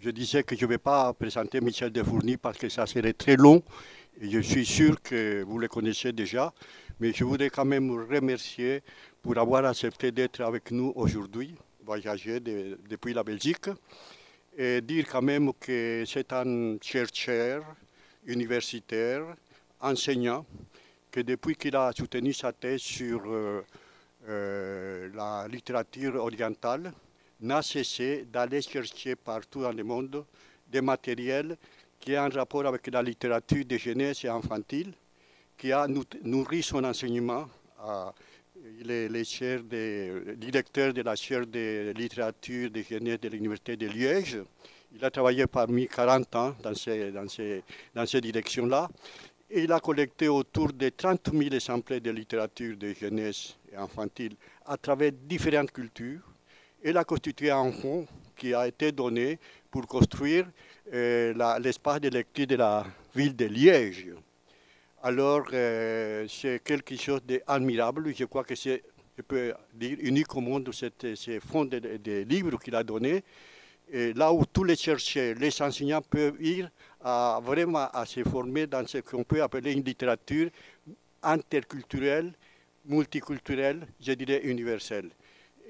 je disais que je ne vais pas présenter Michel Defourny parce que ça serait très long. Et je suis sûr que vous le connaissez déjà, mais je voudrais quand même vous remercier pour avoir accepté d'être avec nous aujourd'hui, voyager depuis la Belgique, et dire quand même que c'est un chercheur, universitaire, enseignant, que depuis qu'il a soutenu sa thèse sur euh, euh, la littérature orientale, n'a cessé d'aller chercher partout dans le monde des matériels qui ont un rapport avec la littérature de jeunesse et infantile, qui a nourri son enseignement. À, il est le directeur de la chaire de littérature de jeunesse de l'Université de Liège. Il a travaillé parmi 40 ans dans ces, dans dans directions-là. Et il a collecté autour de 30 000 exemplaires de littérature de jeunesse et infantile à travers différentes cultures, elle a constitué un fonds qui a été donné pour construire euh, l'espace de lecture de la ville de Liège. Alors, euh, c'est quelque chose d'admirable. Je crois que c'est, je peux dire, unique au monde, ce fonds de, livres qu'il a donné. Et là où tous les chercheurs, les enseignants peuvent ir à, vraiment à se former dans ce qu'on peut appeler une littérature interculturelle, multiculturelle, je dirais universelle.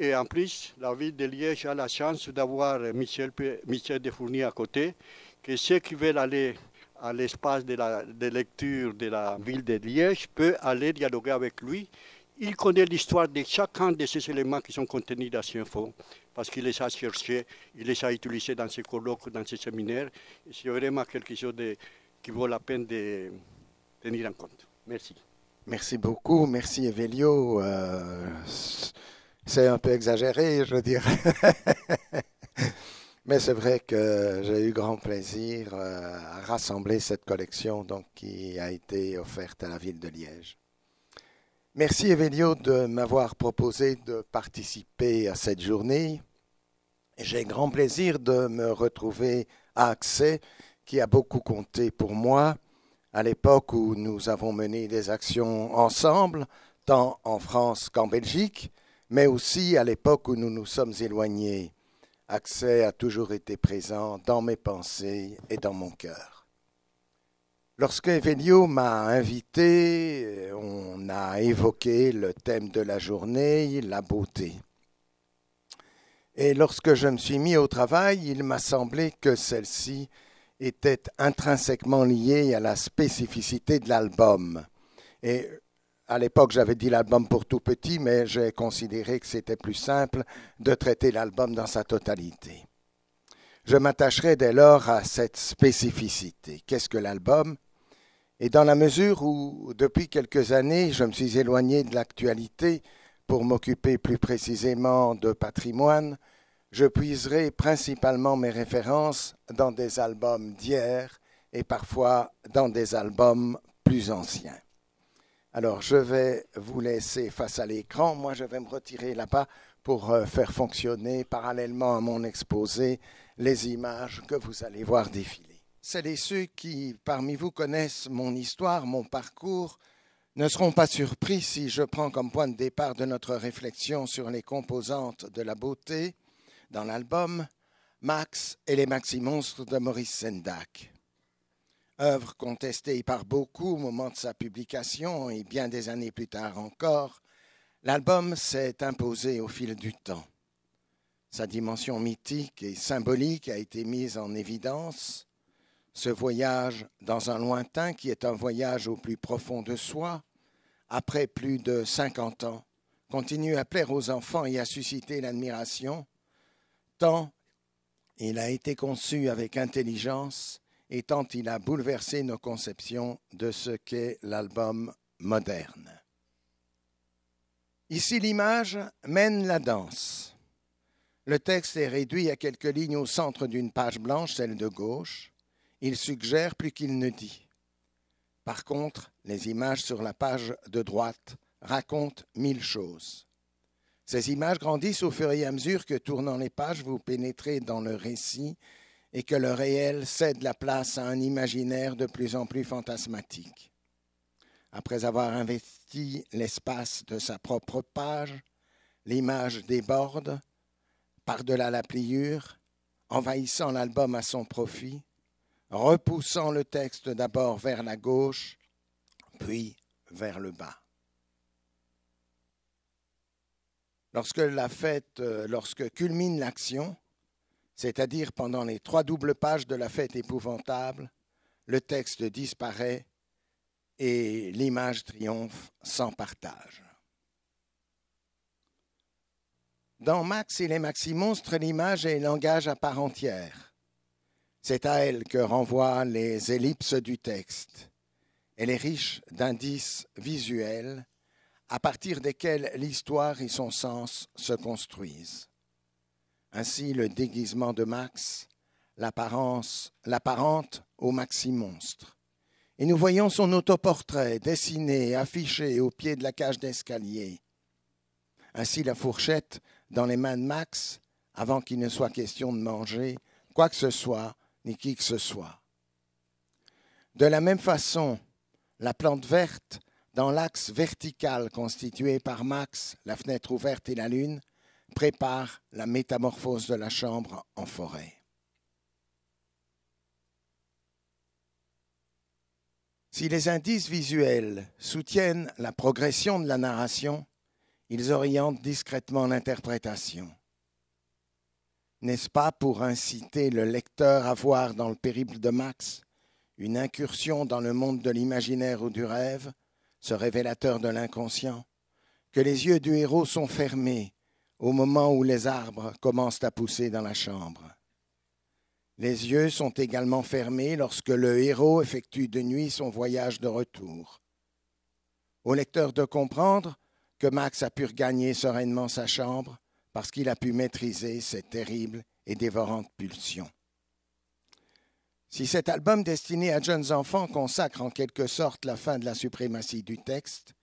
Et en plus, la ville de Liège a la chance d'avoir Michel, Michel Defourny à côté, que ceux qui veulent aller à l'espace de, la, lecture de la ville de Liège peuvent aller dialoguer avec lui. Il connaît l'histoire de chacun de ces éléments qui sont contenus dans ce fonds, parce qu'il les a cherchés, il les a utilisés dans ses colloques, dans ses séminaires. C'est vraiment quelque chose qui vaut la peine de tenir en compte. Merci. Merci beaucoup. Merci, Evelio. Euh, c'est un peu exagéré, je dirais. Mais c'est vrai que j'ai eu grand plaisir euh, à rassembler cette collection donc, qui a été offerte à la ville de Liège. Merci Evelio de m'avoir proposé de participer à cette journée. J'ai grand plaisir de me retrouver à Accès, qui a beaucoup compté pour moi à l'époque où nous avons mené des actions ensemble, tant en France qu'en Belgique, mais aussi à l'époque où nous nous sommes éloignés. Accès a toujours été présent dans mes pensées et dans mon cœur. Lorsque Evelio m'a invité, euh, on a évoqué le thème de la journée, la beauté. Et lorsque je me suis mis au travail, il m'a semblé que celle-ci était intrinsèquement liée à la spécificité de l'album. Et à l'époque, j'avais dit l'album pour tout petit, mais j'ai considéré que c'était plus simple de traiter l'album dans sa totalité. Je m'attacherai dès lors à cette spécificité. Qu'est-ce que l'album Et dans la mesure où, depuis quelques années, je me suis éloigné de l'actualité pour m'occuper plus précisément de patrimoine, je puiserai principalement mes références dans des albums d'hier et parfois dans des albums plus anciens. Alors, je vais vous laisser face à l'écran. Moi, je vais me retirer là-bas pour euh, faire fonctionner parallèlement à mon exposé les images que vous allez voir défiler. Celles et ceux qui, parmi vous, connaissent mon histoire, mon parcours, ne seront pas surpris si je prends comme point de départ de notre réflexion sur les composantes de la beauté dans l'album Max et les maxi-monstres de Maurice Sendak œuvre contestée par beaucoup au moment de sa publication et bien des années plus tard encore, l'album s'est imposé au fil du temps. Sa dimension mythique et symbolique a été mise en évidence. Ce voyage dans un lointain qui est un voyage au plus profond de soi, après plus de 50 ans, continue à plaire aux enfants et à susciter l'admiration, tant il a été conçu avec intelligence et tant il a bouleversé nos conceptions de ce qu'est l'album moderne. Ici, l'image mène la danse. Le texte est réduit à quelques lignes au centre d'une page blanche, celle de gauche. Il suggère plus qu'il ne dit. Par contre, les images sur la page de droite racontent mille choses. Ces images grandissent au fur et à mesure que, tournant les pages, vous pénétrez dans le récit et que le réel cède la place à un imaginaire de plus en plus fantasmatique. Après avoir investi l'espace de sa propre page, l'image déborde, par-delà la pliure, envahissant l'album à son profit, repoussant le texte d'abord vers la gauche, puis vers le bas. Lorsque la fête, euh, lorsque culmine l'action, c'est-à-dire pendant les trois doubles pages de la fête épouvantable, le texte disparaît et l'image triomphe sans partage. Dans Max et les Maxi-monstres, l'image est langage à part entière. C'est à elle que renvoient les ellipses du texte. Elle est riche d'indices visuels à partir desquels l'histoire et son sens se construisent. Ainsi, le déguisement de Max l'apparente au maxi monstre. Et nous voyons son autoportrait dessiné, affiché au pied de la cage d'escalier. Ainsi, la fourchette dans les mains de Max, avant qu'il ne soit question de manger quoi que ce soit, ni qui que ce soit. De la même façon, la plante verte, dans l'axe vertical constitué par Max, la fenêtre ouverte et la lune, prépare la métamorphose de la chambre en forêt. Si les indices visuels soutiennent la progression de la narration, ils orientent discrètement l'interprétation. N'est-ce pas pour inciter le lecteur à voir dans le périple de Max une incursion dans le monde de l'imaginaire ou du rêve, ce révélateur de l'inconscient, que les yeux du héros sont fermés au moment où les arbres commencent à pousser dans la chambre. Les yeux sont également fermés lorsque le héros effectue de nuit son voyage de retour. Au lecteur de comprendre que Max a pu regagner sereinement sa chambre parce qu'il a pu maîtriser cette terrible et dévorante pulsion. Si cet album destiné à jeunes enfants consacre en quelque sorte la fin de la suprématie du texte,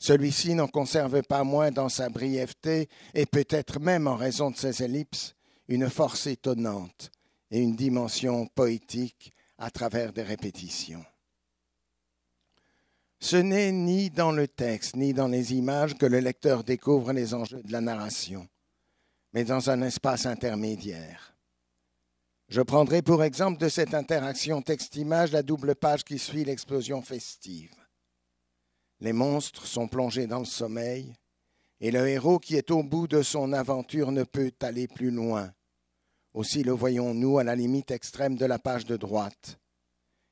celui-ci n'en conserve pas moins dans sa brièveté, et peut-être même en raison de ses ellipses, une force étonnante et une dimension poétique à travers des répétitions. Ce n'est ni dans le texte ni dans les images que le lecteur découvre les enjeux de la narration, mais dans un espace intermédiaire. Je prendrai pour exemple de cette interaction texte-image la double page qui suit l'explosion festive. Les monstres sont plongés dans le sommeil, et le héros qui est au bout de son aventure ne peut aller plus loin. Aussi le voyons-nous à la limite extrême de la page de droite.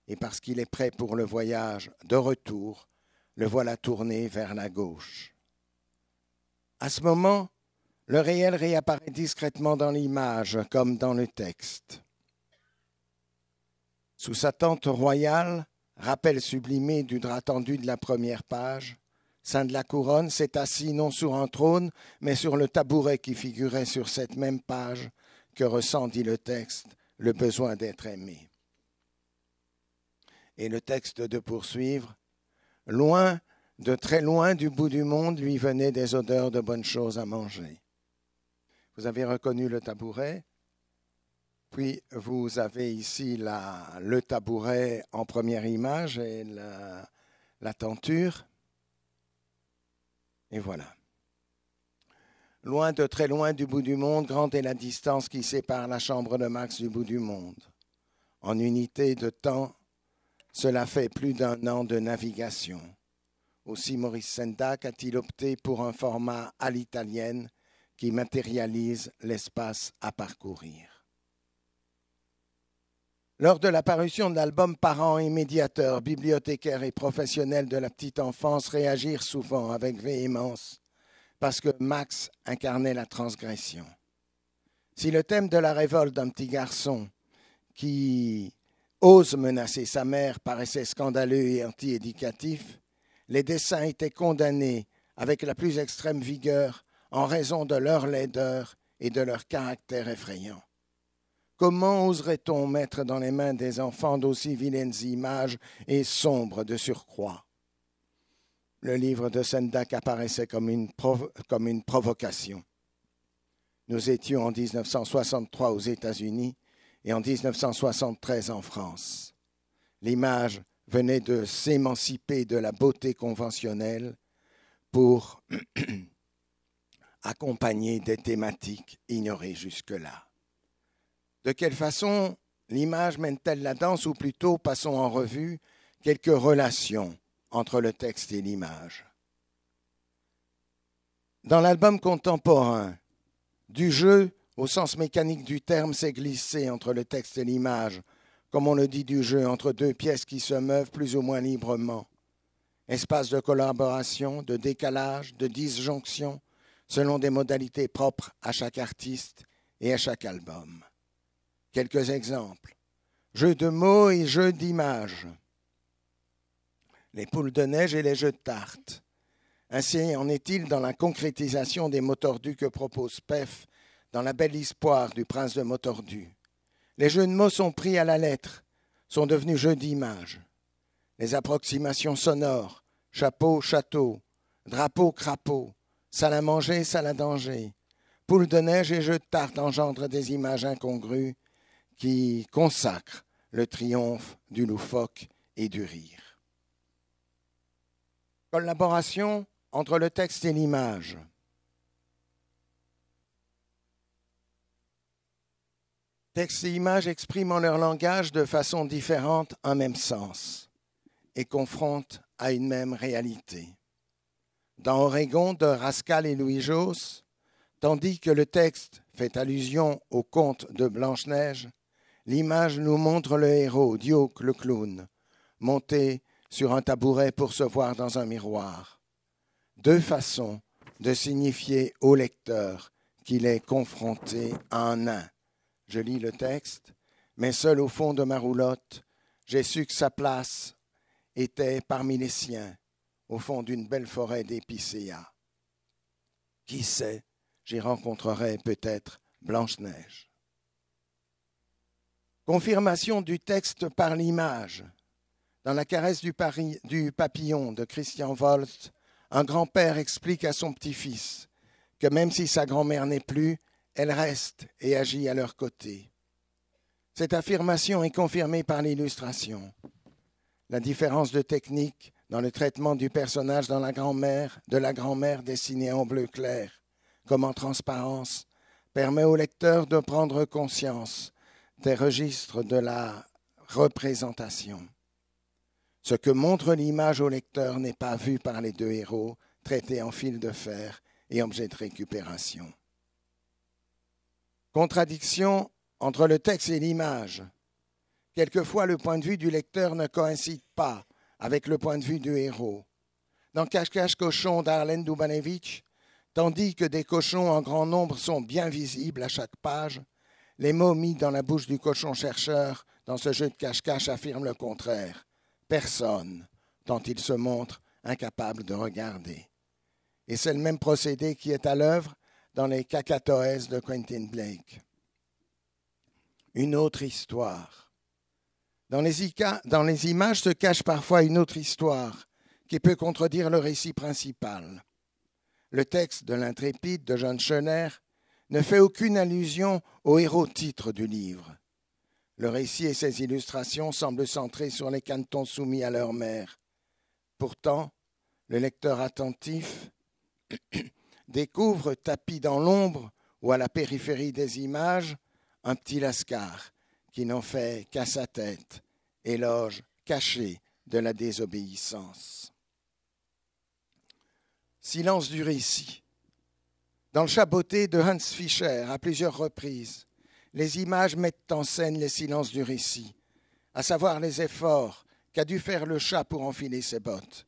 Et parce qu'il est prêt pour le voyage de retour, le voilà tourné vers la gauche. À ce moment, le réel réapparaît discrètement dans l'image comme dans le texte. Sous sa tente royale, rappel sublimé du drap tendu de la première page, Saint de la Couronne s'est assis non sur un trône, mais sur le tabouret qui figurait sur cette même page que ressentit le texte le besoin d'être aimé. Et le texte de poursuivre, loin, de très loin du bout du monde, lui venaient des odeurs de bonnes choses à manger. Vous avez reconnu le tabouret, puis vous avez ici le tabouret en première image et la, la tenture. Et voilà. Loin de très loin du bout du monde, grande est la distance qui sépare la chambre de Max du bout du monde. En unité de temps, cela fait plus d'un an de navigation. Aussi Maurice Sendak a-t-il opté pour un format à l'italienne qui matérialise l'espace à parcourir. Lors de la parution de l'album Parents et médiateurs, bibliothécaires et professionnels de la petite enfance réagirent souvent avec véhémence parce que Max incarnait la transgression. Si le thème de la révolte d'un petit garçon qui ose menacer sa mère paraissait scandaleux et anti-éducatif, les dessins étaient condamnés avec la plus extrême vigueur en raison de leur laideur et de leur caractère effrayant. Comment oserait-on mettre dans les mains des enfants d'aussi vilaines images et sombres de surcroît Le livre de Sendak apparaissait comme une, comme une provocation. Nous étions en 1963 aux États-Unis et en 1973 en France. L'image venait de s'émanciper de la beauté conventionnelle pour accompagner des thématiques ignorées jusque-là. De quelle façon l'image mène-t-elle la danse ou plutôt passons en revue quelques relations entre le texte et l'image Dans l'album contemporain, du jeu au sens mécanique du terme s'est glissé entre le texte et l'image, comme on le dit du jeu, entre deux pièces qui se meuvent plus ou moins librement. Espace de collaboration, de décalage, de disjonction, selon des modalités propres à chaque artiste et à chaque album. Quelques exemples. Jeux de mots et jeux d'images. Les poules de neige et les jeux de tarte. Ainsi en est-il dans la concrétisation des mots tordus que propose PEF dans la belle histoire du prince de mots tordus. Les jeux de mots sont pris à la lettre, sont devenus jeux d'images. Les approximations sonores, chapeau, château, drapeau, crapaud, salle à manger, salle à danger, Poules de neige et jeux de tarte engendrent des images incongrues qui consacre le triomphe du loufoque et du rire. Collaboration entre le texte et l'image. Texte et image expriment en leur langage de façon différente un même sens et confrontent à une même réalité. Dans Oregon de Rascal et Louis Jos, tandis que le texte fait allusion au conte de Blanche-Neige, L'image nous montre le héros, Dioc le clown, monté sur un tabouret pour se voir dans un miroir. Deux façons de signifier au lecteur qu'il est confronté à un nain. Je lis le texte, mais seul au fond de ma roulotte, j'ai su que sa place était parmi les siens, au fond d'une belle forêt d'épicéas. Qui sait, j'y rencontrerai peut-être Blanche-Neige. Confirmation du texte par l'image. Dans La caresse du, papillon de Christian Woltz, un grand-père explique à son petit-fils que même si sa grand-mère n'est plus, elle reste et agit à leur côté. Cette affirmation est confirmée par l'illustration. La différence de technique dans le traitement du personnage dans la grand-mère, de la grand-mère dessinée en bleu clair, comme en transparence, permet au lecteur de prendre conscience des registres de la représentation. Ce que montre l'image au lecteur n'est pas vu par les deux héros, traités en fil de fer et objet de récupération. Contradiction entre le texte et l'image. Quelquefois, le point de vue du lecteur ne coïncide pas avec le point de vue du héros. Dans Cache-Cache Cochon d'Arlène Dubanewicz, tandis que des cochons en grand nombre sont bien visibles à chaque page, les mots mis dans la bouche du cochon chercheur dans ce jeu de cache-cache affirment le contraire. Personne, tant il se montre incapable de regarder. Et c'est le même procédé qui est à l'œuvre dans les cacatoès de Quentin Blake. Une autre histoire. Dans les, images se cache parfois une autre histoire qui peut contredire le récit principal. Le texte de l'intrépide de John Schoener ne fait aucune allusion au héros-titre du livre. Le récit et ses illustrations semblent centrés sur les cantons soumis à leur mère. Pourtant, le lecteur attentif découvre tapis dans l'ombre ou à la périphérie des images un petit lascar qui n'en fait qu'à sa tête, éloge caché de la désobéissance. Silence du récit. Dans le beauté de Hans Fischer, à plusieurs reprises, les images mettent en scène les silences du récit, à savoir les efforts qu'a dû faire le chat pour enfiler ses bottes,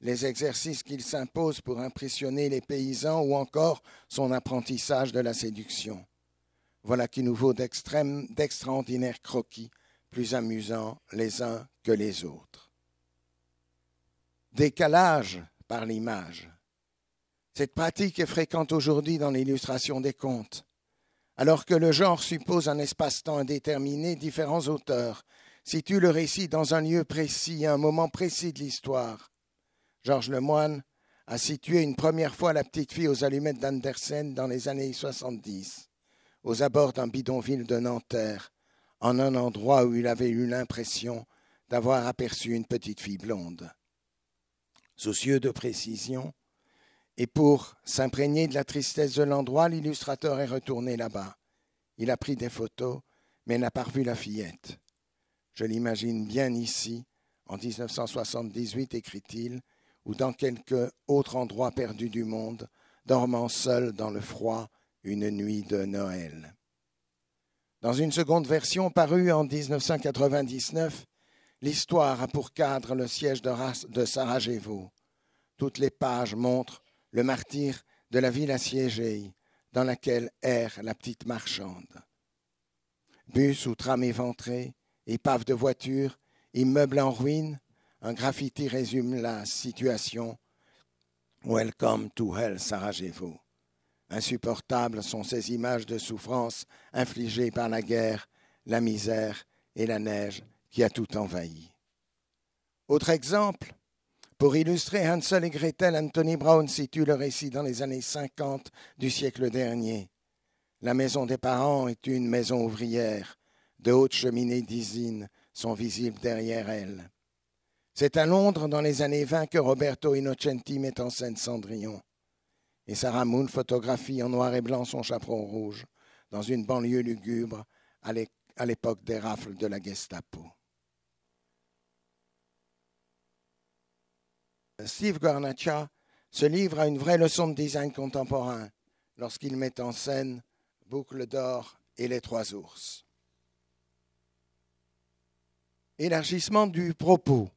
les exercices qu'il s'impose pour impressionner les paysans ou encore son apprentissage de la séduction. Voilà qui nous vaut d'extraordinaires croquis, plus amusants les uns que les autres. Décalage par l'image. Cette pratique est fréquente aujourd'hui dans l'illustration des contes. Alors que le genre suppose un espace-temps indéterminé, différents auteurs situent le récit dans un lieu précis, un moment précis de l'histoire. Georges Lemoine a situé une première fois la petite fille aux allumettes d'Andersen dans les années 70, aux abords d'un bidonville de Nanterre, en un endroit où il avait eu l'impression d'avoir aperçu une petite fille blonde. Soucieux de précision, et pour s'imprégner de la tristesse de l'endroit, l'illustrateur est retourné là-bas. Il a pris des photos, mais n'a pas revu la fillette. Je l'imagine bien ici, en 1978, écrit-il, ou dans quelque autre endroit perdu du monde, dormant seul dans le froid une nuit de Noël. Dans une seconde version parue en 1999, l'histoire a pour cadre le siège de, Sarajevo. Toutes les pages montrent le martyr de la ville assiégée dans laquelle erre la petite marchande. Bus ou tram éventré, épave de voitures, immeubles en ruine, un graffiti résume la situation. Welcome to hell, Sarajevo. Insupportables sont ces images de souffrance infligées par la guerre, la misère et la neige qui a tout envahi. Autre exemple, pour illustrer Hansel et Gretel, Anthony Brown situe le récit dans les années 50 du siècle dernier. La maison des parents est une maison ouvrière. De hautes cheminées d'isines sont visibles derrière elle. C'est à Londres dans les années 20 que Roberto Innocenti met en scène Cendrillon. Et Sarah Moon photographie en noir et blanc son chaperon rouge dans une banlieue lugubre à l'époque des rafles de la Gestapo. Steve Garnacha se livre à une vraie leçon de design contemporain lorsqu'il met en scène Boucle d'or et les trois ours. Élargissement du propos.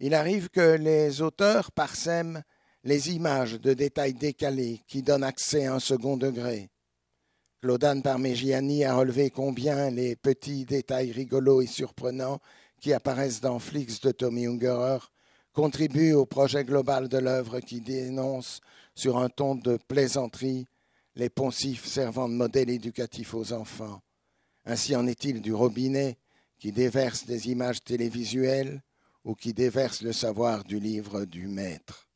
Il arrive que les auteurs parsèment les images de détails décalés qui donnent accès à un second degré. Claudane Parmigiani a relevé combien les petits détails rigolos et surprenants qui apparaissent dans Flix de Tommy Ungerer contribuent au projet global de l'œuvre qui dénonce, sur un ton de plaisanterie, les poncifs servant de modèle éducatif aux enfants. Ainsi en est-il du robinet qui déverse des images télévisuelles ou qui déverse le savoir du livre du maître.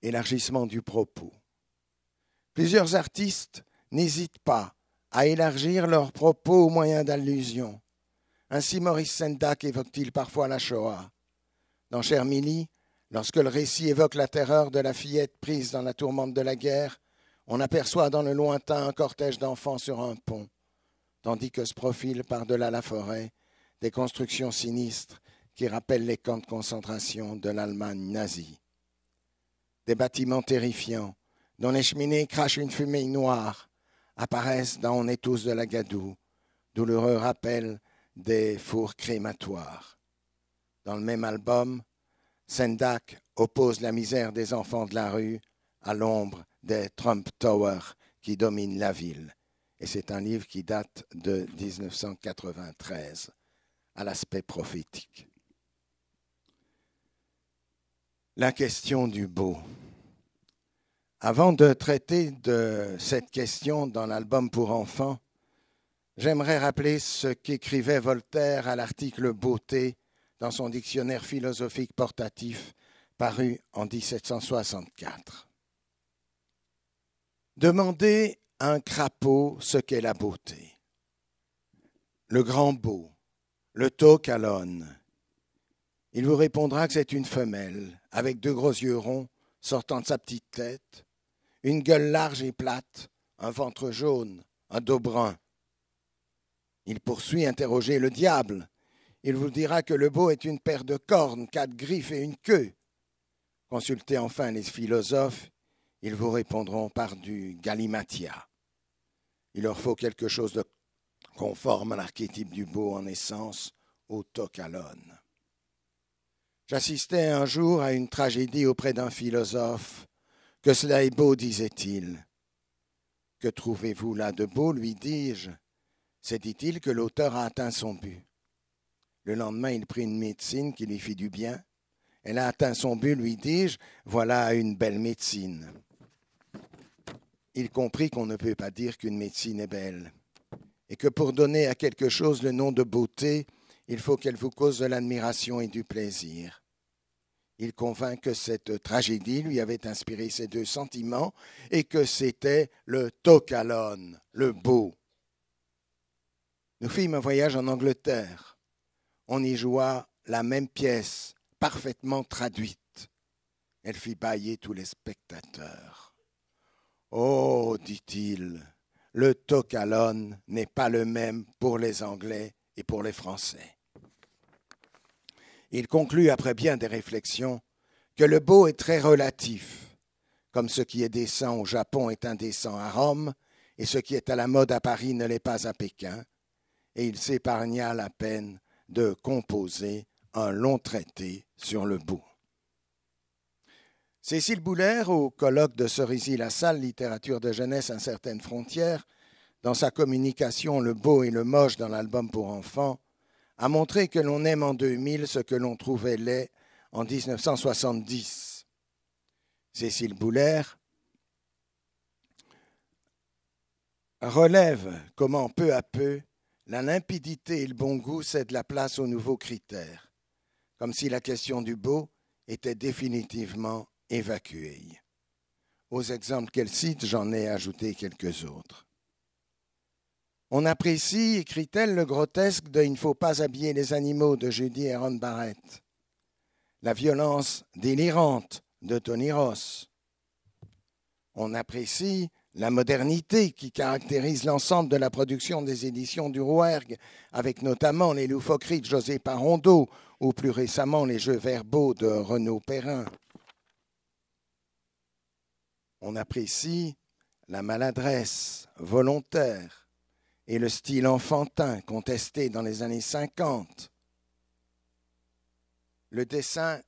Élargissement du propos. Plusieurs artistes n'hésitent pas à élargir leurs propos au moyen d'allusions. Ainsi Maurice Sendak évoque-t-il parfois la Shoah. Dans Chermilly, lorsque le récit évoque la terreur de la fillette prise dans la tourmente de la guerre, on aperçoit dans le lointain un cortège d'enfants sur un pont, tandis que se profilent par-delà la forêt des constructions sinistres qui rappellent les camps de concentration de l'Allemagne nazie. Des bâtiments terrifiants, dont les cheminées crachent une fumée noire, apparaissent dans On est tous de la gadoue, douloureux rappel des fours crématoires. Dans le même album, Sendak oppose la misère des enfants de la rue à l'ombre des Trump Towers qui dominent la ville. Et c'est un livre qui date de 1993, à l'aspect prophétique. La question du beau. Avant de traiter de cette question dans l'album pour enfants, j'aimerais rappeler ce qu'écrivait Voltaire à l'article Beauté dans son dictionnaire philosophique portatif paru en 1764. Demandez à un crapaud ce qu'est la beauté. Le grand beau, le tocalone. Il vous répondra que c'est une femelle, avec deux gros yeux ronds, sortant de sa petite tête, une gueule large et plate, un ventre jaune, un dos brun. Il poursuit interroger le diable. Il vous dira que le beau est une paire de cornes, quatre griffes et une queue. Consultez enfin les philosophes, ils vous répondront par du galimatia. Il leur faut quelque chose de conforme à l'archétype du beau en essence, au tocalone. J'assistais un jour à une tragédie auprès d'un philosophe que cela est beau, disait-il. Que trouvez-vous là de beau lui dis-je. C'est, dit-il, que l'auteur a atteint son but. Le lendemain, il prit une médecine qui lui fit du bien. Elle a atteint son but, lui dis-je. Voilà une belle médecine. Il comprit qu'on ne peut pas dire qu'une médecine est belle, et que pour donner à quelque chose le nom de beauté, il faut qu'elle vous cause de l'admiration et du plaisir. Il convainc que cette tragédie lui avait inspiré ces deux sentiments et que c'était le tocalone, le beau. Nous fîmes un voyage en Angleterre. On y joua la même pièce, parfaitement traduite. Elle fit bailler tous les spectateurs. Oh, dit-il, le tocalone n'est pas le même pour les Anglais et pour les Français. Il conclut après bien des réflexions que le beau est très relatif, comme ce qui est décent au Japon est indécent à Rome, et ce qui est à la mode à Paris ne l'est pas à Pékin, et il s'épargna la peine de composer un long traité sur le beau. Cécile Boulaire, au colloque de Cerisy-la-Salle, littérature de jeunesse à certaines frontières, dans sa communication Le beau et le moche dans l'album pour enfants, a montré que l'on aime en 2000 ce que l'on trouvait laid en 1970. Cécile Boulaire relève comment peu à peu la limpidité et le bon goût cèdent la place aux nouveaux critères, comme si la question du beau était définitivement évacuée. Aux exemples qu'elle cite, j'en ai ajouté quelques autres. On apprécie, écrit-elle, le grotesque de Il ne faut pas habiller les animaux de Judy Aaron Barrett, la violence délirante de Tony Ross. On apprécie la modernité qui caractérise l'ensemble de la production des éditions du Rouergue, avec notamment les loufoqueries de José Parondo ou plus récemment les jeux verbaux de Renaud Perrin. On apprécie la maladresse volontaire et le style enfantin contesté dans les années 50. Le dessin,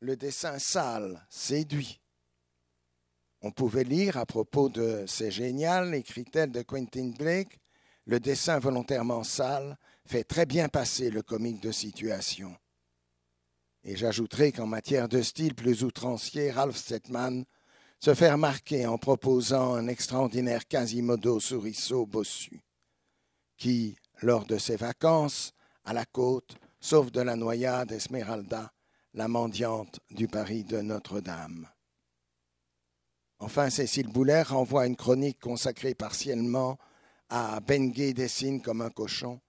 le dessin sale séduit. On pouvait lire à propos de C'est génial, écrit-elle de Quentin Blake, le dessin volontairement sale fait très bien passer le comique de situation. Et j'ajouterai qu'en matière de style plus outrancier, Ralph Steadman se faire marquer en proposant un extraordinaire Quasimodo Souriceau bossu, qui, lors de ses vacances, à la côte, sauve de la noyade Esmeralda, la mendiante du Paris de Notre-Dame. Enfin, Cécile Boulet renvoie une chronique consacrée partiellement à Bengué dessine comme un cochon,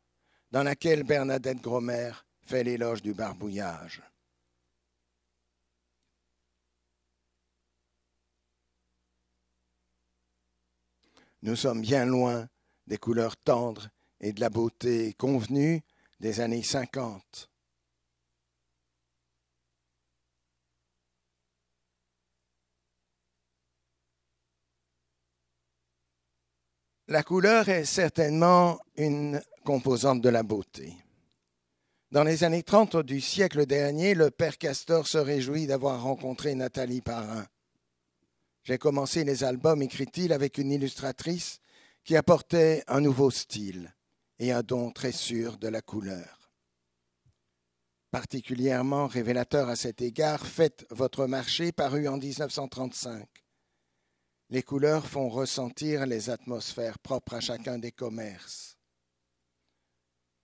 dans laquelle Bernadette Gromère fait l'éloge du barbouillage. nous sommes bien loin des couleurs tendres et de la beauté convenue des années 50. La couleur est certainement une composante de la beauté. Dans les années 30 du siècle dernier, le père Castor se réjouit d'avoir rencontré Nathalie Parrain, j'ai commencé les albums, écrit-il, avec une illustratrice qui apportait un nouveau style et un don très sûr de la couleur. Particulièrement révélateur à cet égard, Faites votre marché paru en 1935. Les couleurs font ressentir les atmosphères propres à chacun des commerces.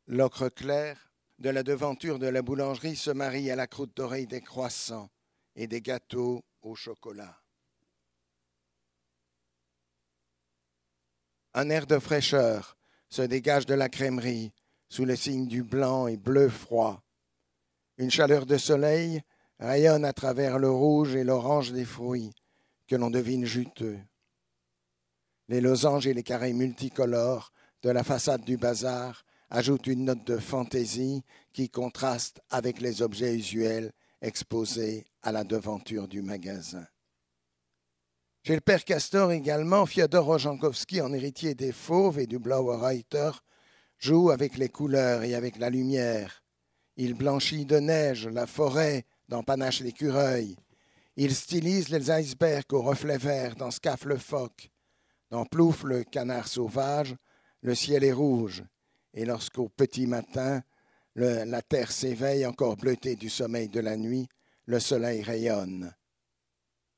L'ocre clair de la devanture de la boulangerie se marie à la croûte d'oreille des croissants et des gâteaux au chocolat. Un air de fraîcheur se dégage de la crèmerie sous le signe du blanc et bleu froid. Une chaleur de soleil rayonne à travers le rouge et l'orange des fruits que l'on devine juteux. Les losanges et les carrés multicolores de la façade du bazar ajoutent une note de fantaisie qui contraste avec les objets usuels exposés à la devanture du magasin. J'ai le père Castor également, Fiodor Ojankowski, en héritier des fauves et du Reiter, joue avec les couleurs et avec la lumière. Il blanchit de neige la forêt dans Panache l'écureuil. Il stylise les icebergs aux reflets vert dans Scaf le phoque. Dans Plouf le canard sauvage, le ciel est rouge. Et lorsqu'au petit matin, la terre s'éveille encore bleutée du sommeil de la nuit, le soleil rayonne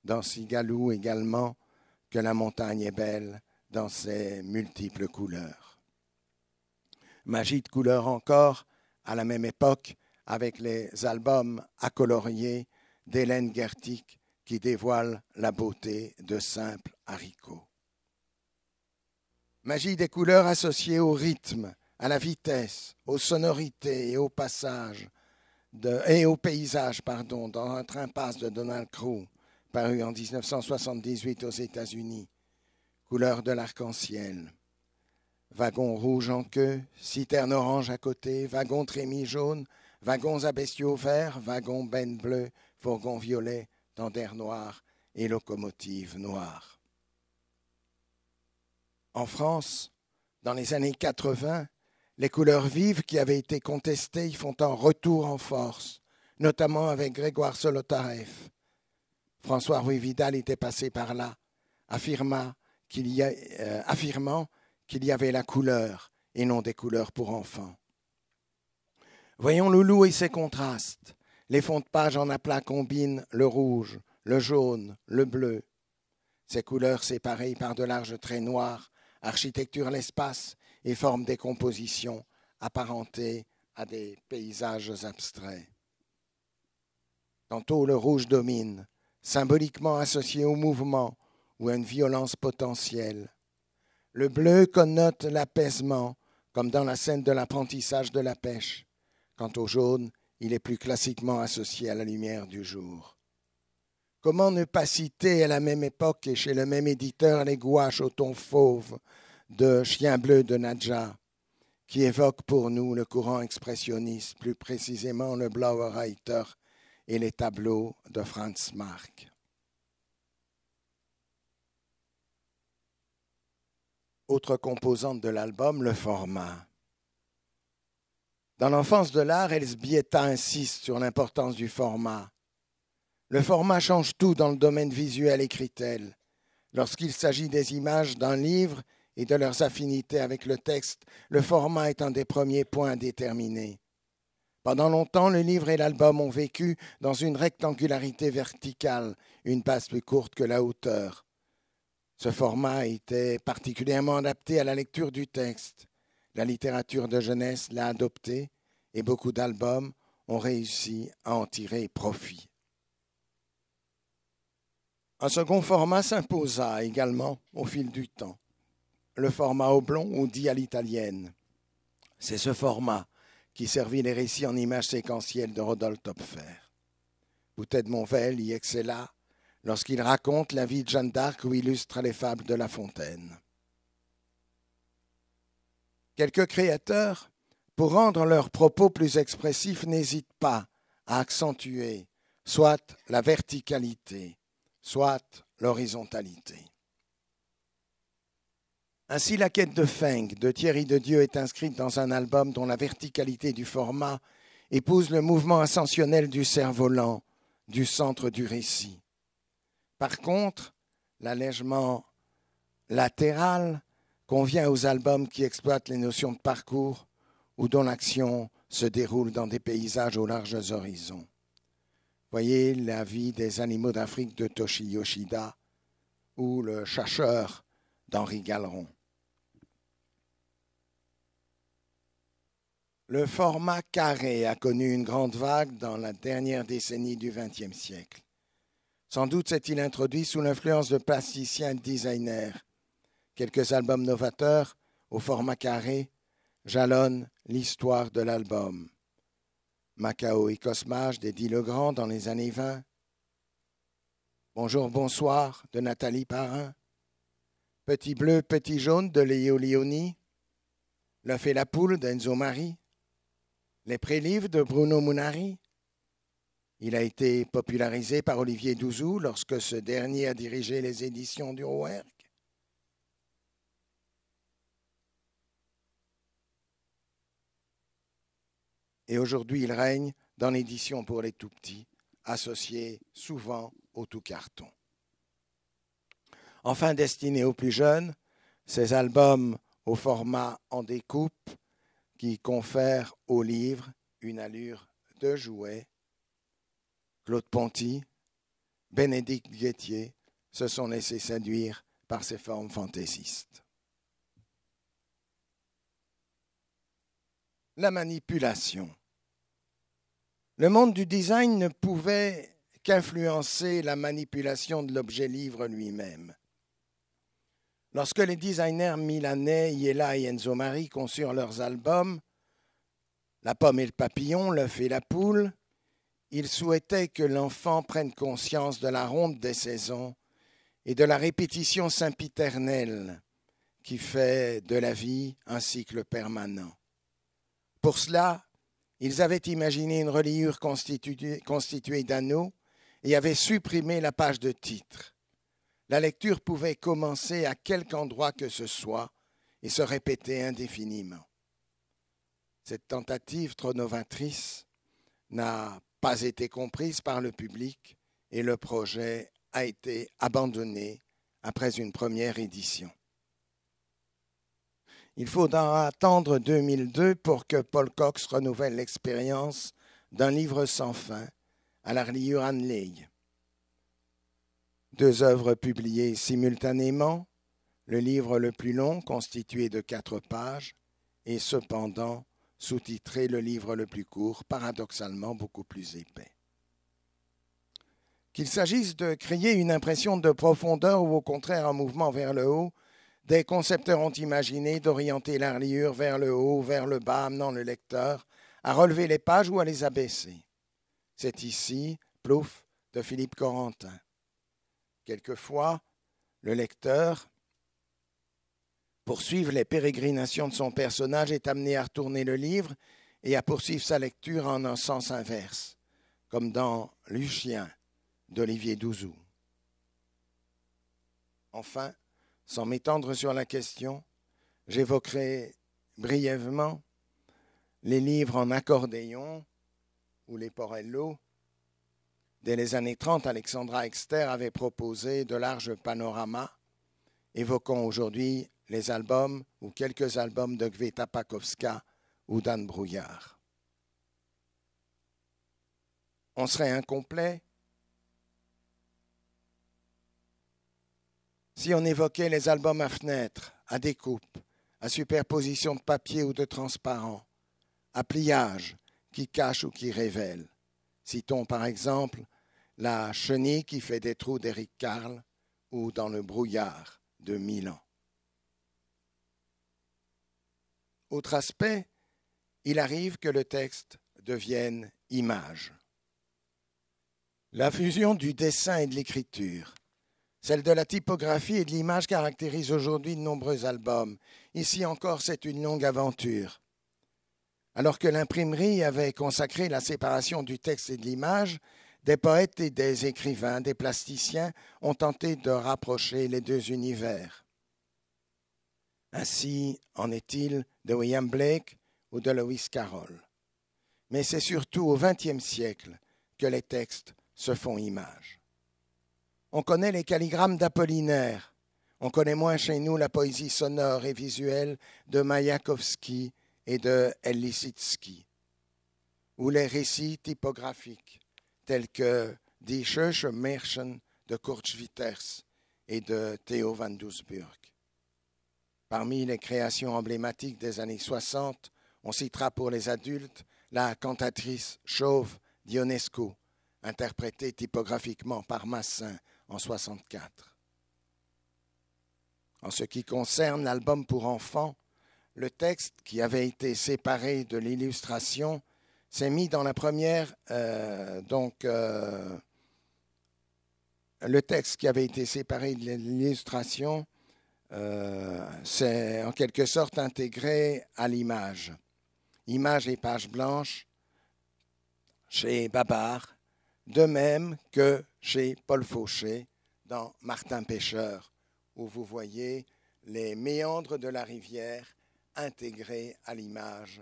dans Sigalou également, que la montagne est belle dans ses multiples couleurs. Magie de couleurs encore, à la même époque, avec les albums à colorier d'Hélène Gertic qui dévoilent la beauté de simples haricots. Magie des couleurs associées au rythme, à la vitesse, aux sonorités et au passage et au paysage pardon, dans un train passe de Donald Crew paru en 1978 aux États-Unis, couleur de l'arc-en-ciel. Wagons rouge en queue, citerne orange à côté, wagon trémie jaune, wagons à bestiaux verts, wagons bennes bleu, fourgons violet, tendères noir et locomotive noire. En France, dans les années 80, les couleurs vives qui avaient été contestées y font un retour en force, notamment avec Grégoire Solotareff, François Ruy Vidal était passé par là, affirma qu'il euh, affirmant qu'il y avait la couleur et non des couleurs pour enfants. Voyons le loup et ses contrastes. Les fonds de page en aplat combinent le rouge, le jaune, le bleu. Ces couleurs séparées par de larges traits noirs architecturent l'espace et forment des compositions apparentées à des paysages abstraits. Tantôt le rouge domine, symboliquement associé au mouvement ou à une violence potentielle. Le bleu connote l'apaisement, comme dans la scène de l'apprentissage de la pêche. Quant au jaune, il est plus classiquement associé à la lumière du jour. Comment ne pas citer à la même époque et chez le même éditeur les gouaches au ton fauve de Chien bleu de Nadja, qui évoquent pour nous le courant expressionniste, plus précisément le Blauer et les tableaux de Franz Marc. Autre composante de l'album, le format. Dans l'enfance de l'art, Elsbieta insiste sur l'importance du format. Le format change tout dans le domaine visuel, écrit-elle. Lorsqu'il s'agit des images d'un livre et de leurs affinités avec le texte, le format est un des premiers points à pendant longtemps, le livre et l'album ont vécu dans une rectangularité verticale, une passe plus courte que la hauteur. Ce format était particulièrement adapté à la lecture du texte. La littérature de jeunesse l'a adopté et beaucoup d'albums ont réussi à en tirer profit. Un second format s'imposa également au fil du temps, le format oblong ou dit à l'italienne. C'est ce format qui servit les récits en images séquentielles de Rodolphe Topfer. Boutet de Monvel y excella lorsqu'il raconte la vie de Jeanne d'Arc ou illustre les fables de La Fontaine. Quelques créateurs, pour rendre leurs propos plus expressifs, n'hésitent pas à accentuer soit la verticalité, soit l'horizontalité. Ainsi, la quête de Feng de Thierry de Dieu est inscrite dans un album dont la verticalité du format épouse le mouvement ascensionnel du cerf-volant, du centre du récit. Par contre, l'allègement latéral convient aux albums qui exploitent les notions de parcours ou dont l'action se déroule dans des paysages aux larges horizons. Voyez la vie des animaux d'Afrique de Toshi Yoshida ou le chasseur d'Henri Galeron. Le format carré a connu une grande vague dans la dernière décennie du XXe siècle. Sans doute s'est-il introduit sous l'influence de plasticiens designers. Quelques albums novateurs, au format carré, jalonnent l'histoire de l'album. Macao et Cosmage d'Eddie Legrand dans les années 20. Bonjour, bonsoir de Nathalie Parrain. Petit bleu, petit jaune de Leo Leoni. L'œuf et la poule d'Enzo Marie les prélivres de Bruno Munari. Il a été popularisé par Olivier Douzou lorsque ce dernier a dirigé les éditions du Rouergue. Et aujourd'hui, il règne dans l'édition pour les tout-petits, associée souvent au tout-carton. Enfin, destiné aux plus jeunes, ces albums au format en découpe qui confère au livre une allure de jouet. Claude Ponty, Bénédicte Guettier se sont laissés séduire par ces formes fantaisistes. La manipulation. Le monde du design ne pouvait qu'influencer la manipulation de l'objet livre lui-même. Lorsque les designers milanais Yela et Enzo Mari conçurent leurs albums, La pomme et le papillon, l'œuf et la poule, ils souhaitaient que l'enfant prenne conscience de la ronde des saisons et de la répétition sempiternelle qui fait de la vie un cycle permanent. Pour cela, ils avaient imaginé une reliure constituée d'anneaux et avaient supprimé la page de titre. La lecture pouvait commencer à quelque endroit que ce soit et se répéter indéfiniment. Cette tentative trop novatrice n'a pas été comprise par le public et le projet a été abandonné après une première édition. Il faudra attendre 2002 pour que Paul Cox renouvelle l'expérience d'un livre sans fin à la Anne Leigh. Deux œuvres publiées simultanément, le livre le plus long, constitué de quatre pages, et cependant sous-titré le livre le plus court, paradoxalement beaucoup plus épais. Qu'il s'agisse de créer une impression de profondeur ou au contraire un mouvement vers le haut, des concepteurs ont imaginé d'orienter la reliure vers le haut, vers le bas, amenant le lecteur à relever les pages ou à les abaisser. C'est ici, plouf, de Philippe Corentin. Quelquefois, le lecteur, poursuivre les pérégrinations de son personnage, est amené à retourner le livre et à poursuivre sa lecture en un sens inverse, comme dans Lucien d'Olivier Douzou. Enfin, sans m'étendre sur la question, j'évoquerai brièvement les livres en accordéon ou les porello. Dès les années 30, Alexandra Exter avait proposé de larges panoramas évoquant aujourd'hui les albums ou quelques albums de Gveta Pakowska ou d'Anne Brouillard. On serait incomplet si on évoquait les albums à fenêtre, à découpe, à superposition de papier ou de transparent, à pliage qui cache ou qui révèle. Citons par exemple la chenille qui fait des trous d'Éric Carle ou dans le brouillard de Milan. Autre aspect, il arrive que le texte devienne image. La fusion du dessin et de l'écriture, celle de la typographie et de l'image caractérise aujourd'hui de nombreux albums. Ici encore, c'est une longue aventure alors que l'imprimerie avait consacré la séparation du texte et de l'image, des poètes et des écrivains, des plasticiens ont tenté de rapprocher les deux univers. Ainsi en est-il de William Blake ou de Lewis Carroll. Mais c'est surtout au XXe siècle que les textes se font image. On connaît les calligrammes d'Apollinaire, on connaît moins chez nous la poésie sonore et visuelle de Mayakovsky et de Lissitsky, ou les récits typographiques tels que Die Schöche Märchen de Kurt Schwitters et de Theo van Doesburg. Parmi les créations emblématiques des années 60, on citera pour les adultes la cantatrice chauve Dionesco, interprétée typographiquement par Massin en 64. En ce qui concerne l'album pour enfants, le texte qui avait été séparé de l'illustration s'est mis dans la première, euh, donc euh, le texte qui avait été séparé de l'illustration euh, s'est en quelque sorte intégré à l'image. Image et page blanche chez Babar, de même que chez Paul Fauché dans Martin Pêcheur, où vous voyez les méandres de la rivière intégré à l'image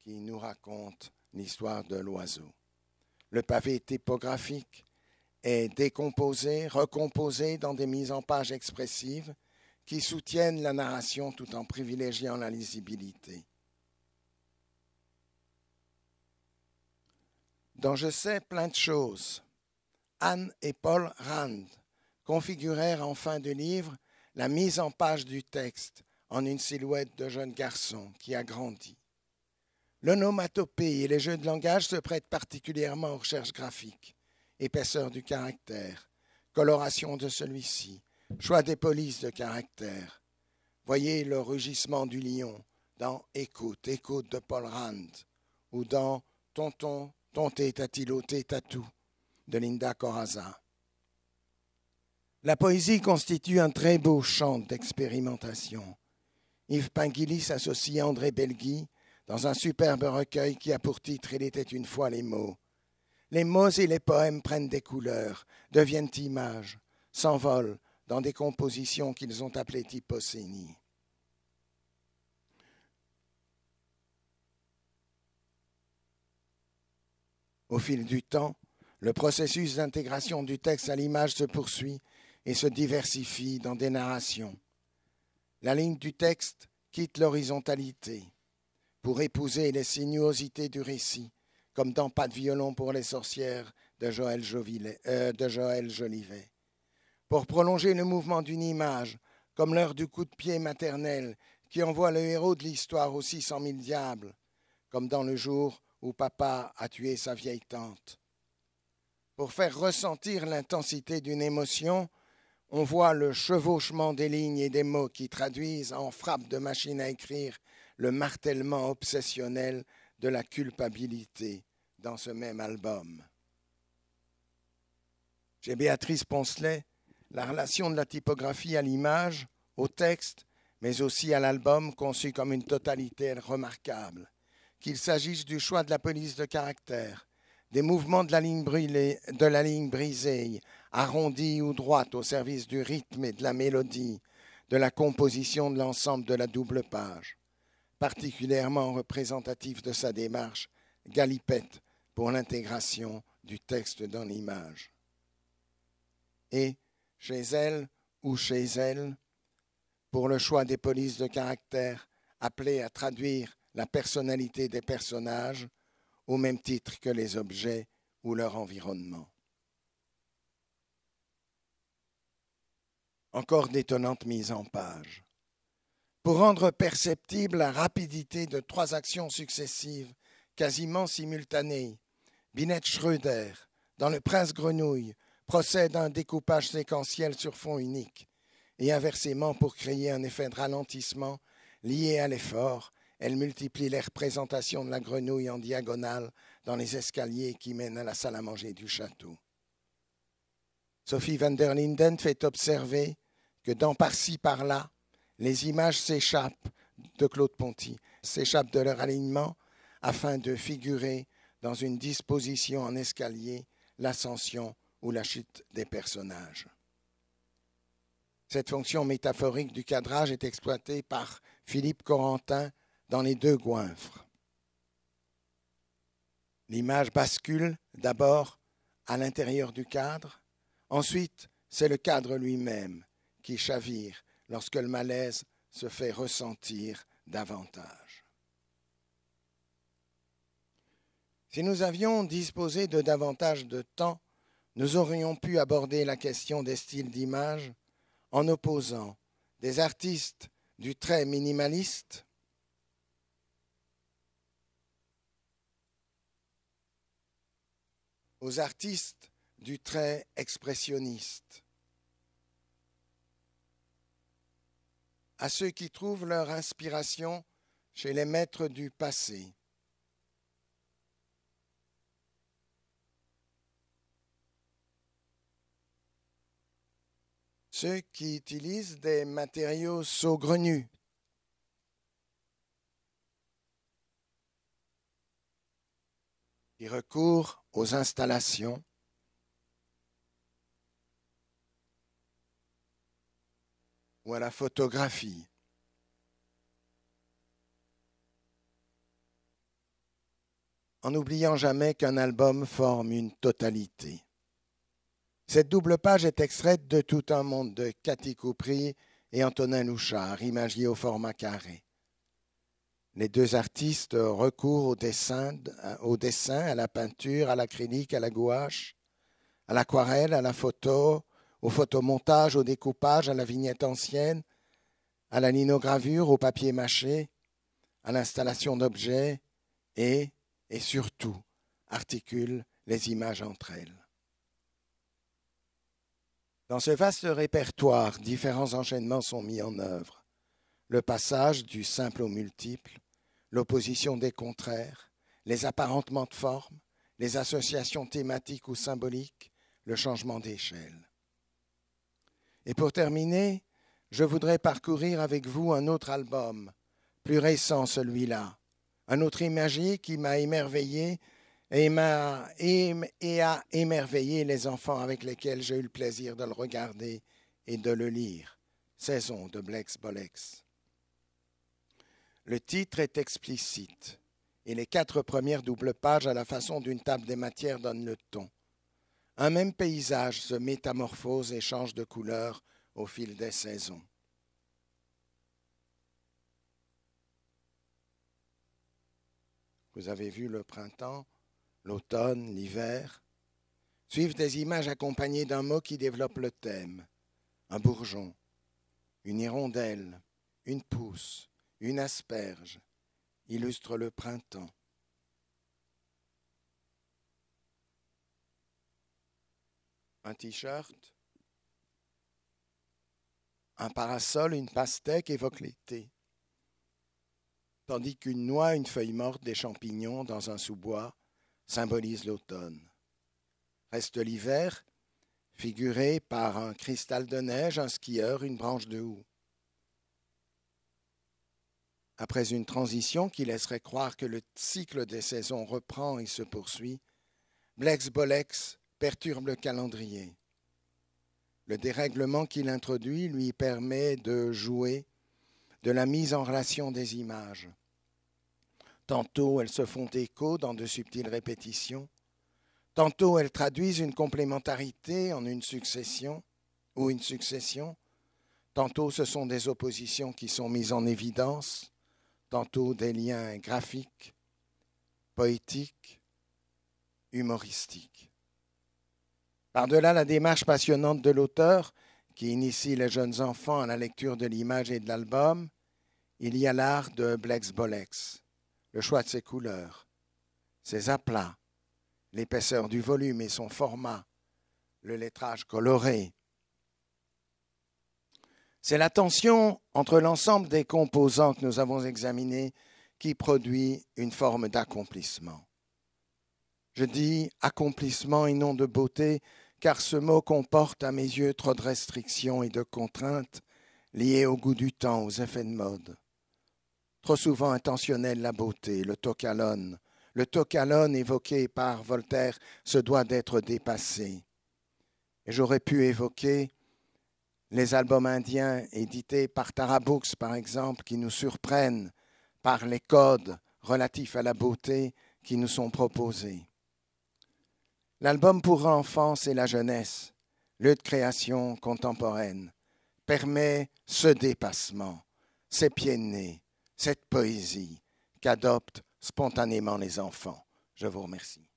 qui nous raconte l'histoire de l'oiseau. Le pavé typographique est décomposé, recomposé dans des mises en page expressives qui soutiennent la narration tout en privilégiant la lisibilité. Dans Je sais plein de choses, Anne et Paul Rand configurèrent en fin de livre la mise en page du texte en une silhouette de jeune garçon qui a grandi. Le L'onomatopée et les jeux de langage se prêtent particulièrement aux recherches graphiques, épaisseur du caractère, coloration de celui-ci, choix des polices de caractère. Voyez le rugissement du lion dans Écoute, Écoute de Paul Rand, ou dans Tonton, Tonté, Tatiloté, Tatou de Linda Coraza. La poésie constitue un très beau champ d'expérimentation Yves Pinguilly s'associe à André Belgui dans un superbe recueil qui a pour titre Il était une fois les mots. Les mots et les poèmes prennent des couleurs, deviennent images, s'envolent dans des compositions qu'ils ont appelées typocénies. Au fil du temps, le processus d'intégration du texte à l'image se poursuit et se diversifie dans des narrations, la ligne du texte quitte l'horizontalité pour épouser les sinuosités du récit, comme dans Pas de violon pour les sorcières de Joël, euh, Jolivet. Pour prolonger le mouvement d'une image, comme l'heure du coup de pied maternel qui envoie le héros de l'histoire aux 600 mille diables, comme dans le jour où papa a tué sa vieille tante. Pour faire ressentir l'intensité d'une émotion, on voit le chevauchement des lignes et des mots qui traduisent en frappe de machine à écrire le martèlement obsessionnel de la culpabilité dans ce même album. Chez Béatrice Poncelet, la relation de la typographie à l'image, au texte, mais aussi à l'album conçu comme une totalité remarquable. Qu'il s'agisse du choix de la police de caractère, des mouvements de la ligne, brûlée, de la ligne brisée, arrondie ou droite au service du rythme et de la mélodie, de la composition de l'ensemble de la double page. Particulièrement représentatif de sa démarche, Galipette pour l'intégration du texte dans l'image. Et, chez elle ou chez elle, pour le choix des polices de caractère appelées à traduire la personnalité des personnages au même titre que les objets ou leur environnement. Encore d'étonnantes mises en page. Pour rendre perceptible la rapidité de trois actions successives, quasiment simultanées, Binette Schröder, dans Le Prince Grenouille, procède à un découpage séquentiel sur fond unique, et inversement pour créer un effet de ralentissement lié à l'effort, elle multiplie les représentations de la grenouille en diagonale dans les escaliers qui mènent à la salle à manger du château. Sophie van der Linden fait observer que dans par-ci, par-là, les images s'échappent de Claude Ponty, s'échappent de leur alignement afin de figurer dans une disposition en escalier l'ascension ou la chute des personnages. Cette fonction métaphorique du cadrage est exploitée par Philippe Corentin dans les deux goinfres. L'image bascule d'abord à l'intérieur du cadre, ensuite c'est le cadre lui-même qui chavirent lorsque le malaise se fait ressentir davantage. Si nous avions disposé de davantage de temps, nous aurions pu aborder la question des styles d'image en opposant des artistes du trait minimaliste aux artistes du trait expressionniste à ceux qui trouvent leur inspiration chez les maîtres du passé. Ceux qui utilisent des matériaux saugrenus, qui recourent aux installations ou à la photographie. en n'oubliant jamais qu'un album forme une totalité. Cette double page est extraite de Tout un monde de Cathy Coupry et Antonin Louchard, imagier au format carré. Les deux artistes recourent au dessin à la peinture, à l'acrylique, à la gouache, à l'aquarelle, à la photo, au photomontage, au découpage, à la vignette ancienne, à la linogravure, au papier mâché, à l'installation d'objets et, et surtout, articule les images entre elles. Dans ce vaste répertoire, différents enchaînements sont mis en œuvre. Le passage du simple au multiple, l'opposition des contraires, les apparentements de forme, les associations thématiques ou symboliques, le changement d'échelle. Et pour terminer, je voudrais parcourir avec vous un autre album, plus récent celui-là, un autre imagier qui m'a émerveillé et, m'a, et a émerveillé les enfants avec lesquels j'ai eu le plaisir de le regarder et de le lire. Saison de Blex Bolex. Le titre est explicite et les quatre premières doubles pages à la façon d'une table des matières donnent le ton. Un même paysage se métamorphose et change de couleur au fil des saisons. Vous avez vu le printemps, l'automne, l'hiver. Suivent des images accompagnées d'un mot qui développe le thème. Un bourgeon, une hirondelle, une pousse, une asperge illustrent le printemps. un t-shirt, un parasol, une pastèque évoquent l'été, tandis qu'une noix, une feuille morte, des champignons dans un sous-bois symbolisent l'automne. Reste l'hiver, figuré par un cristal de neige, un skieur, une branche de houx. Après une transition qui laisserait croire que le cycle des saisons reprend et se poursuit, Blex Bolex perturbe le calendrier. Le dérèglement qu'il introduit lui permet de jouer de la mise en relation des images. Tantôt elles se font écho dans de subtiles répétitions, tantôt elles traduisent une complémentarité en une succession ou une succession, tantôt ce sont des oppositions qui sont mises en évidence, tantôt des liens graphiques, poétiques, humoristiques. Par-delà la démarche passionnante de l'auteur, qui initie les jeunes enfants à la lecture de l'image et de l'album, il y a l'art de Blex Bolex, le choix de ses couleurs, ses aplats, l'épaisseur du volume et son format, le lettrage coloré. C'est la tension entre l'ensemble des composants que nous avons examinés qui produit une forme d'accomplissement. Je dis accomplissement et non de beauté car ce mot comporte à mes yeux trop de restrictions et de contraintes liées au goût du temps, aux effets de mode. Trop souvent intentionnelle la beauté, le tocalone. Le tocalone évoqué par Voltaire se doit d'être dépassé. Et j'aurais pu évoquer les albums indiens édités par Taraboux, par exemple, qui nous surprennent par les codes relatifs à la beauté qui nous sont proposés. L'album pour enfance et la jeunesse, lieu de création contemporaine, permet ce dépassement, ces pieds nés cette poésie qu'adoptent spontanément les enfants. Je vous remercie.